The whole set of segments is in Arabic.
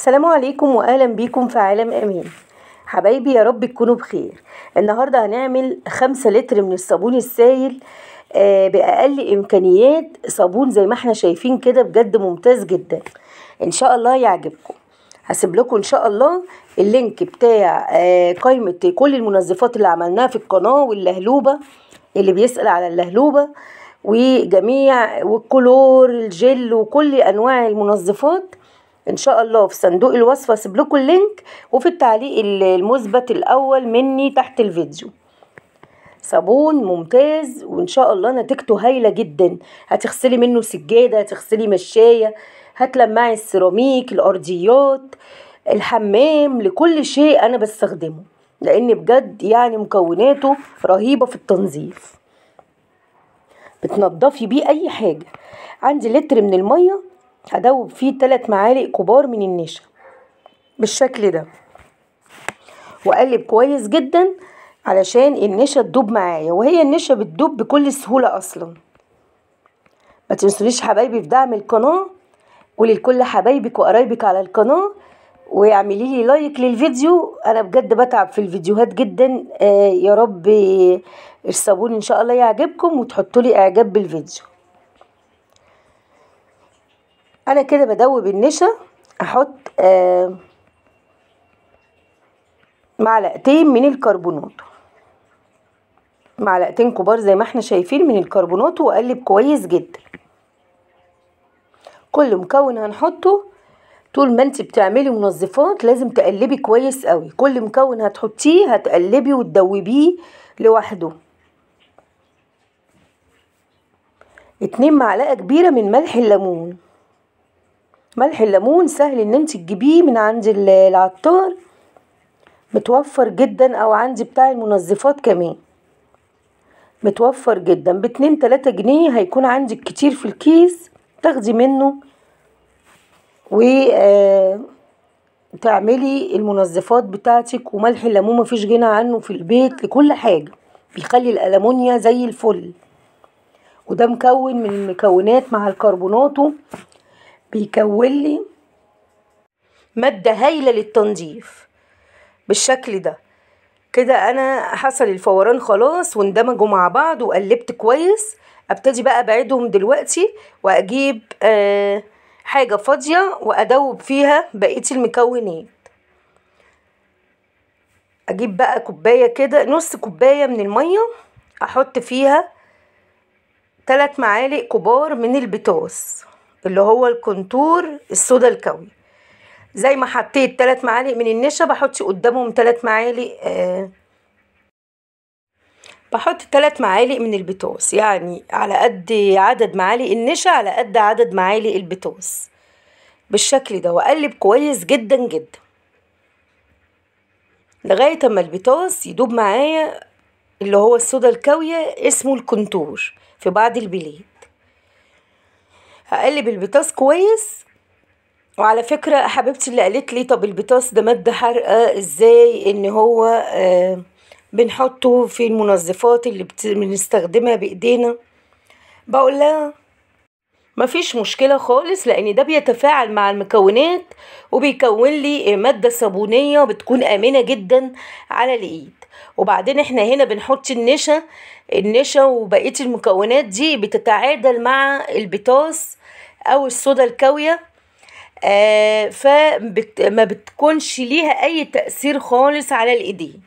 السلام عليكم واهلا بيكم في عالم امين حبايبي يا رب تكونوا بخير النهارده هنعمل خمسة لتر من الصابون السائل آه، باقل امكانيات صابون زي ما احنا شايفين كده بجد ممتاز جدا ان شاء الله يعجبكم هسيب لكم ان شاء الله اللينك بتاع آه، قائمه كل المنظفات اللي عملناها في القناه واللهلوبه اللي بيسال على اللهلوبه وجميع والكلور الجل وكل انواع المنظفات ان شاء الله في صندوق الوصف اسيب لكم اللينك وفي التعليق المثبت الاول مني تحت الفيديو صابون ممتاز وان شاء الله نتيجته هايله جدا هتغسلي منه سجاده هتغسلي مشايه هتلمعي السيراميك الارضيات الحمام لكل شيء انا بستخدمه لان بجد يعني مكوناته رهيبه في التنظيف بتنضفي بيه اي حاجه عندي لتر من الميه هدوب فيه ثلاث معالق كبار من النشا بالشكل ده واقلب كويس جدا علشان النشا تدوب معايا وهي النشا بتدوب بكل سهولة اصلا ما تنسونيش حبايبي في دعم القناة قولي لكل حبايبك وقرايبك على القناة واعملي لي لايك للفيديو انا بجد بتعب في الفيديوهات جدا آه يا رب الصابون ان شاء الله يعجبكم وتحطوا لي اعجاب بالفيديو انا كده بدوب النشا احط آه، معلقتين من الكربونات معلقتين كبار زي ما احنا شايفين من الكربونات واقلب كويس جدا كل مكون هنحطه طول ما انت بتعملي منظفات لازم تقلبي كويس قوي كل مكون هتحطيه هتقلبي وتدوبيه لوحده اتنين معلقه كبيره من ملح الليمون ملح الليمون سهل ان انت تجيبيه من عند العطار متوفر جدا او عندي بتاع المنظفات كمان متوفر جدا باتنين تلاتة جنيه هيكون عندك كتير في الكيس تاخدي منه و آه، تعملي المنظفات بتاعتك وملح الليمون مفيش غنى عنه في البيت لكل حاجة بيخلي الألمونيا زي الفل وده مكون من المكونات مع الكربوناتو بيكون لي مادة هايلة للتنظيف بالشكل ده كده انا حصل الفوران خلاص واندمجوا مع بعض وقلبت كويس ابتدي بقى ابعدهم دلوقتي واجيب آه حاجة فاضية وادوب فيها بقية المكونات اجيب بقى كوباية كده نص كوباية من المية احط فيها ثلاث معالق كبار من البطاس اللي هو الكونتور الصودا الكوي زي ما حطيت ثلاث معالق من النشا بحط قدامهم ثلاث معالق آه، بحط ثلاث معالق من البتوس يعني على قد عدد معالق النشا على قد عدد معالق البتوس بالشكل ده واقلب كويس جدا جدا لغايه اما البتوس يدوب معايا اللي هو الصودا الكاويه اسمه الكونتور في بعض البلاد هقلب البطاس كويس وعلى فكرة حبيبتي اللي قالت لي طب البطاس ده مادة حرقة ازاي ان هو آه، بنحطه في المنظفات اللي بنستخدمها بايدينا بقول لها مفيش مشكلة خالص لأن ده بيتفاعل مع المكونات وبيكون لي مادة صابونية بتكون آمنة جدا على الإيد وبعدين احنا هنا بنحط النشا النشا وبقية المكونات دي بتتعادل مع البطاس او الصودا الكاويه آه فما بتكونش ليها اي تأثير خالص على الايدين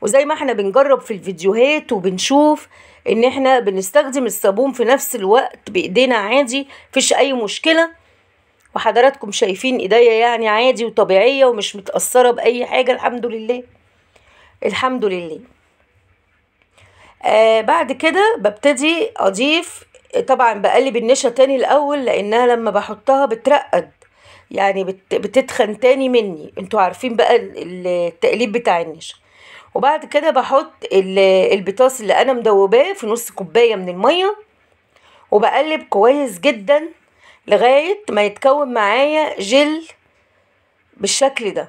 وزي ما احنا بنجرب في الفيديوهات وبنشوف ان احنا بنستخدم الصابون في نفس الوقت بايدينا عادي مفيش اي مشكله وحضراتكم شايفين ايديا يعني عادي وطبيعيه ومش متاثره باي حاجه الحمد لله الحمد لله آه بعد كده ببتدي اضيف طبعا بقلب النشا تاني الاول لانها لما بحطها بترقد يعني بتتخن تاني مني انتوا عارفين بقى التقليب بتاع النشا وبعد كده بحط البطاس اللي انا مدوباه في نص كوبايه من الميه وبقلب كويس جدا لغايه ما يتكون معايا جل بالشكل ده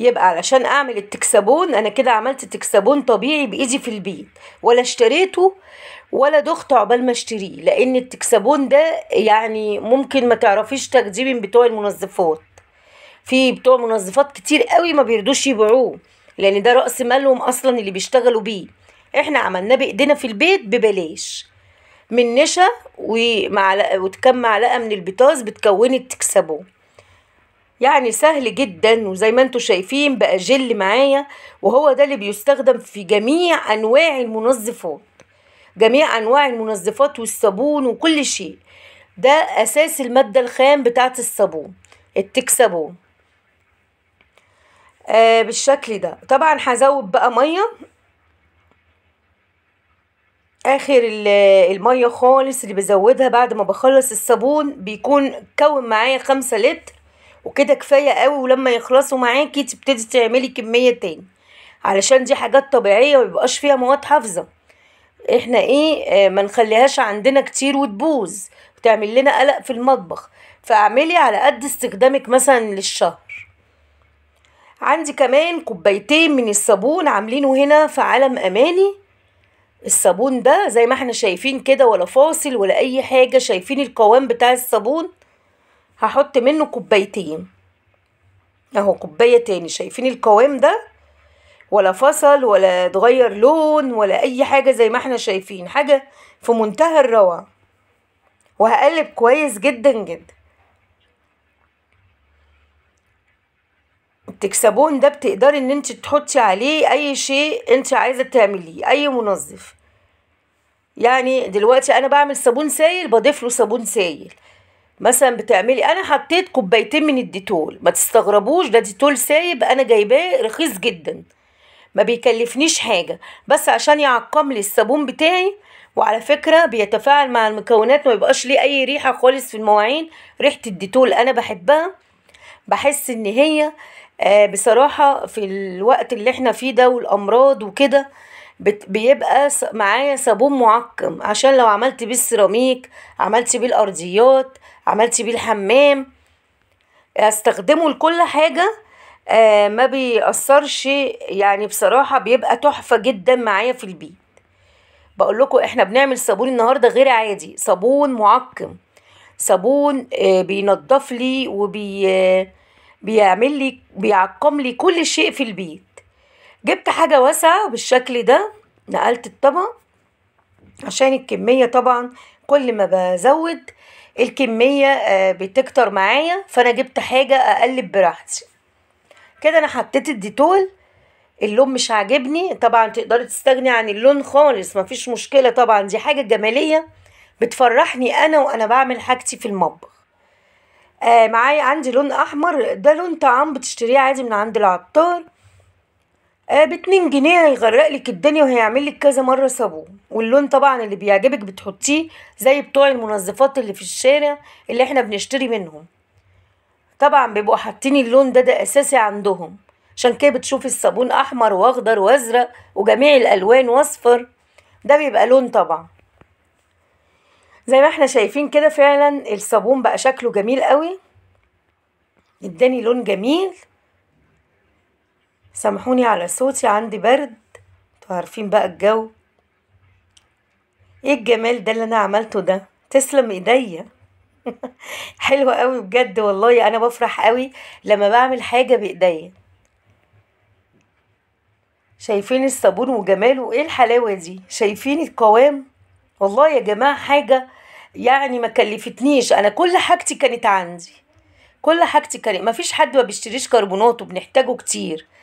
يبقى علشان اعمل التكسبون انا كده عملت تكسبون طبيعي بايدي في البيت ولا اشتريته ولا دخت عقبال ما اشتريه لان التكسبون ده يعني ممكن ما تعرفيش تاخديه من بتوع المنظفات في بتوع منظفات كتير قوي ما بيردوش يبيعوه لان ده راس مالهم اصلا اللي بيشتغلوا بيه احنا عملناه بايدينا في البيت ببلاش من نشا ومعلقه وكام معلقه من البطاز بتكون التكسبون يعني سهل جدا وزي ما انتم شايفين بقى جل معايا وهو ده اللي بيستخدم في جميع انواع المنظفات جميع انواع المنظفات والصابون وكل شيء ده اساس المادة الخام بتاعة الصابون التكسابون آه بالشكل ده طبعا هزود بقى ميه اخر الميه خالص اللي بزودها بعد ما بخلص الصابون بيكون كون معايا خمسة لتر وكده كفايه قوي ولما يخلصوا معاكي تبتدي تعملي كميه تاني علشان دي حاجات طبيعيه مبيبقاش فيها مواد حافظه احنا ايه آه، ما نخليهاش عندنا كتير وتبوظ وتعمل لنا قلق في المطبخ فاعملي على قد استخدامك مثلا للشهر عندي كمان كوبايتين من الصابون عاملينه هنا في عالم اماني الصابون ده زي ما احنا شايفين كده ولا فاصل ولا اي حاجه شايفين القوام بتاع الصابون هحط منه كوبايتين اهو كوباية تاني شايفين القوام ده ولا فصل ولا اتغير لون ولا اي حاجة زي ما احنا شايفين حاجة في منتهى الروعة وهقلب كويس جدا جدا التكسابون ده بتقدري ان انت تحطي عليه اي شيء انت عايزه تعمليه اي منظف يعني دلوقتي انا بعمل صابون سايل بضيف له صابون سايل مثلا بتعملي انا حطيت كوبايتين من الديتول ما تستغربوش ده ديتول سايب انا جايباه رخيص جدا ما بيكلفنيش حاجه بس عشان يعقم لي الصابون بتاعي وعلى فكره بيتفاعل مع المكونات ما يبقاش ليه اي ريحه خالص في المواعين ريحه الديتول انا بحبها بحس ان هي آه، بصراحه في الوقت اللي احنا فيه ده والامراض وكده بيبقى معايا صابون معقم عشان لو عملت بيه السيراميك عملت بيه الارضيات عملتي بيه الحمام استخدمه لكل حاجة آه ما بيأثرش يعني بصراحة بيبقى تحفة جدا معايا في البيت بقول لكم احنا بنعمل صابون النهاردة غير عادي صابون معقم صابون آه بينظف لي وبيعمل آه، لي بيعقم لي كل شيء في البيت جبت حاجة واسعة بالشكل ده نقلت الطبق عشان الكمية طبعا كل ما بزود الكمية آه، بتكتر معايا فأنا جبت حاجة أقلب براحتي كده أنا حطيت الديتول اللون مش عاجبني طبعا تقدري تستغني عن اللون خالص مفيش مشكلة طبعا دي حاجة جمالية بتفرحني أنا وأنا بعمل حاجتي في المطبخ آه معايا عندي لون أحمر ده لون طعام بتشتريه عادي من عند العطار آه، باتنين جنيه هيغرق لك الدنيا وهيعمل لك كذا مره صابون واللون طبعا اللي بيعجبك بتحطيه زي بتوع المنظفات اللي في الشارع اللي احنا بنشتري منهم طبعا بيبقوا حاطين اللون ده ده اساسي عندهم عشان كده بتشوفي الصابون احمر واخضر وازرق وجميع الالوان واصفر ده بيبقى لون طبعا زي ما احنا شايفين كده فعلا الصابون بقى شكله جميل قوي اداني لون جميل سامحوني على صوتي عندي برد انتوا عارفين بقى الجو ايه الجمال ده اللي انا عملته ده تسلم ايديا حلوة قوي بجد والله انا بفرح قوي لما بعمل حاجة بايديا شايفين الصابون وجماله ايه الحلاوة دي شايفين القوام والله يا جماعة حاجة يعني ما كلفتنيش انا كل حاجتي كانت عندي كل حاجتي كانت مفيش حد ما بيشتريش كربونات وبنحتاجه كتير